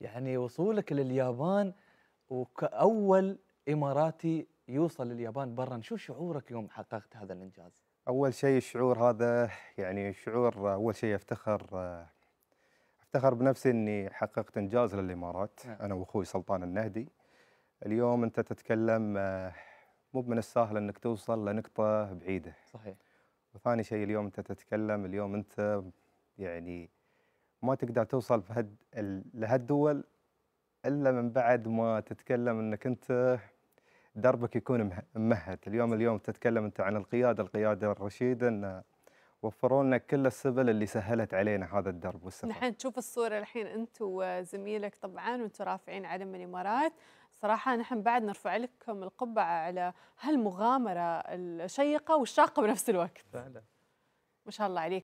يعني وصولك لليابان وكأول إماراتي يوصل لليابان برا شو شعورك يوم حققت هذا الإنجاز؟ أول شيء الشعور هذا يعني شعور أول شيء أفتخر افتخر بنفسي اني حققت انجاز للامارات نعم. انا واخوي سلطان النهدي اليوم انت تتكلم مو من السهل انك توصل لنقطه بعيده صحيح وثاني شيء اليوم انت تتكلم اليوم انت يعني ما تقدر توصل هد لهالدول الا من بعد ما تتكلم انك انت دربك يكون ممهد اليوم اليوم تتكلم انت عن القياده القياده الرشيده ان وفروا لنا كل السبل اللي سهلت علينا هذا الدرب والسفر نحن نشوف الصوره الحين انت وزميلك طبعا وانتم رافعين علم الامارات صراحة نحن بعد نرفع لكم القبعة على هالمغامرة الشيقة والشاقة بنفس الوقت فعلا ما شاء الله عليك